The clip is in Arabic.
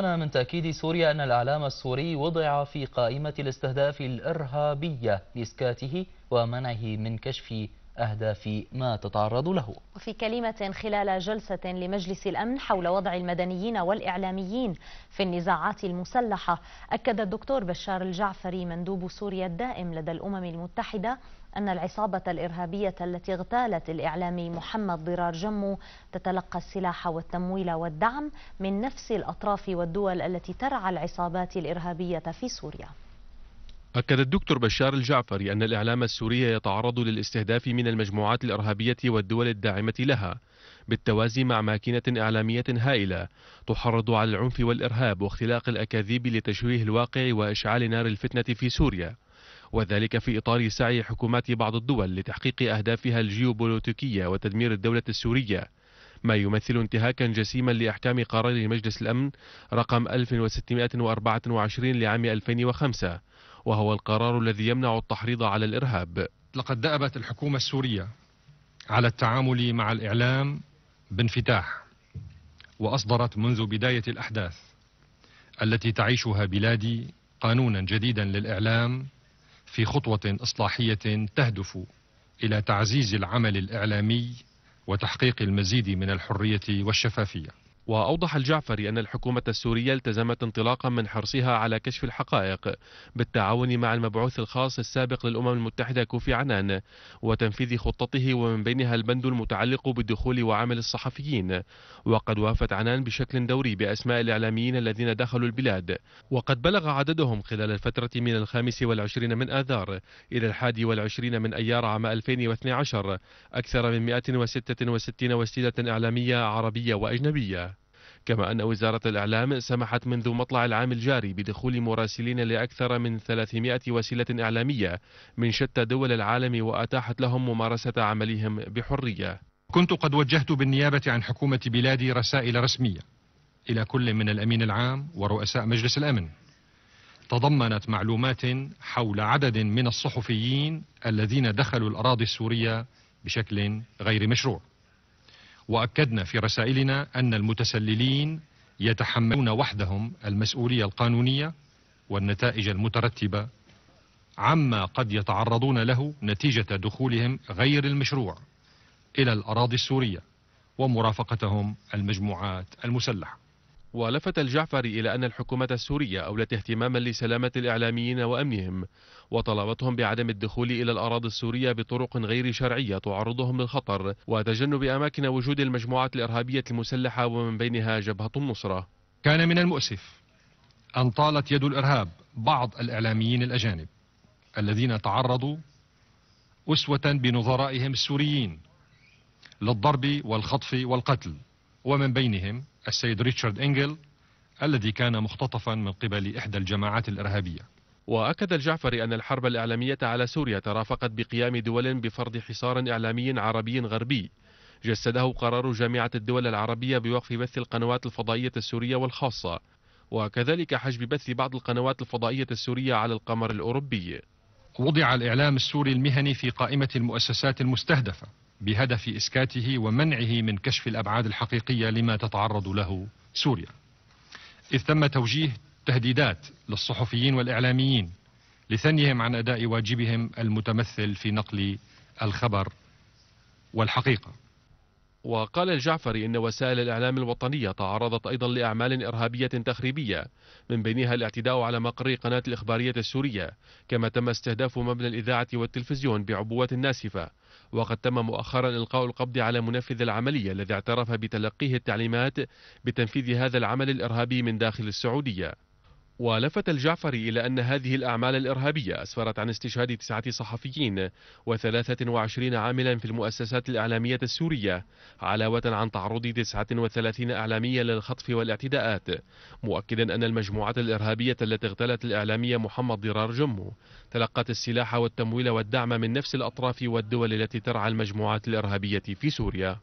حسن من تأكيد سوريا أن الإعلام السوري وضع في قائمة الاستهداف الإرهابية لإسكاته ومنعه من كشف أهداف ما تتعرض له وفي كلمة خلال جلسة لمجلس الأمن حول وضع المدنيين والإعلاميين في النزاعات المسلحة أكد الدكتور بشار الجعفري مندوب سوريا الدائم لدى الأمم المتحدة أن العصابة الإرهابية التي اغتالت الإعلامي محمد ضرار جمو تتلقى السلاح والتمويل والدعم من نفس الأطراف والدول التي ترعى العصابات الإرهابية في سوريا أكد الدكتور بشار الجعفري أن الإعلام السوري يتعرض للاستهداف من المجموعات الإرهابية والدول الداعمة لها بالتوازي مع ماكينة إعلامية هائلة تحرض على العنف والإرهاب واختلاق الأكاذيب لتشويه الواقع وإشعال نار الفتنة في سوريا وذلك في إطار سعي حكومات بعض الدول لتحقيق أهدافها الجيوبوليتيكية وتدمير الدولة السورية ما يمثل انتهاكا جسيما لأحكام قرار مجلس الأمن رقم 1624 لعام 2005 وهو القرار الذي يمنع التحريض على الإرهاب لقد دأبت الحكومة السورية على التعامل مع الإعلام بانفتاح وأصدرت منذ بداية الأحداث التي تعيشها بلادي قانونا جديدا للإعلام في خطوة إصلاحية تهدف إلى تعزيز العمل الإعلامي وتحقيق المزيد من الحرية والشفافية وأوضح الجعفري أن الحكومة السورية التزمت انطلاقا من حرصها على كشف الحقائق بالتعاون مع المبعوث الخاص السابق للأمم المتحدة كوفي عنان وتنفيذ خطته ومن بينها البند المتعلق بالدخول وعمل الصحفيين وقد وافت عنان بشكل دوري بأسماء الإعلاميين الذين دخلوا البلاد وقد بلغ عددهم خلال الفترة من الخامس والعشرين من آذار إلى الحادي والعشرين من أيار عام 2012 أكثر من 166 وسيلة إعلامية عربية وأجنبية كما أن وزارة الإعلام سمحت منذ مطلع العام الجاري بدخول مراسلين لأكثر من 300 وسيلة إعلامية من شتى دول العالم وأتاحت لهم ممارسة عملهم بحرية كنت قد وجهت بالنيابة عن حكومة بلادي رسائل رسمية إلى كل من الأمين العام ورؤساء مجلس الأمن تضمنت معلومات حول عدد من الصحفيين الذين دخلوا الأراضي السورية بشكل غير مشروع وأكدنا في رسائلنا أن المتسللين يتحملون وحدهم المسؤولية القانونية والنتائج المترتبة عما قد يتعرضون له نتيجة دخولهم غير المشروع إلى الأراضي السورية ومرافقتهم المجموعات المسلحة ولفت الجعفري إلى أن الحكومة السورية أولت اهتماما لسلامة الإعلاميين وأمنهم وطلبتهم بعدم الدخول إلى الأراضي السورية بطرق غير شرعية تعرضهم للخطر وتجنب أماكن وجود المجموعات الإرهابية المسلحة ومن بينها جبهة النصرة كان من المؤسف أن طالت يد الإرهاب بعض الإعلاميين الأجانب الذين تعرضوا أسوة بنظرائهم السوريين للضرب والخطف والقتل ومن بينهم السيد ريتشارد إنجل الذي كان مختطفا من قبل إحدى الجماعات الإرهابية وأكد الجعفري أن الحرب الإعلامية على سوريا ترافقت بقيام دول بفرض حصار إعلامي عربي غربي جسده قرار جامعة الدول العربية بوقف بث القنوات الفضائية السورية والخاصة وكذلك حجب بث بعض القنوات الفضائية السورية على القمر الأوروبي وضع الإعلام السوري المهني في قائمة المؤسسات المستهدفة بهدف إسكاته ومنعه من كشف الأبعاد الحقيقية لما تتعرض له سوريا إذ تم توجيه تهديدات للصحفيين والإعلاميين لثنيهم عن أداء واجبهم المتمثل في نقل الخبر والحقيقة وقال الجعفري إن وسائل الإعلام الوطنية تعرضت أيضا لأعمال إرهابية تخريبية من بينها الاعتداء على مقر قناة الإخبارية السورية كما تم استهداف مبنى الإذاعة والتلفزيون بعبوات ناسفة وقد تم مؤخرا إلقاء القبض على منفذ العملية الذي اعترف بتلقيه التعليمات بتنفيذ هذا العمل الإرهابي من داخل السعودية ولفت الجعفري إلى أن هذه الأعمال الإرهابية أسفرت عن استشهاد تسعة صحفيين و23 عاملا في المؤسسات الإعلامية السورية علاوة عن تعرض 39 إعلاميا للخطف والاعتداءات مؤكدا أن المجموعات الإرهابية التي اغتلت الإعلامية محمد ضرار جمو تلقت السلاح والتمويل والدعم من نفس الأطراف والدول التي ترعى المجموعات الإرهابية في سوريا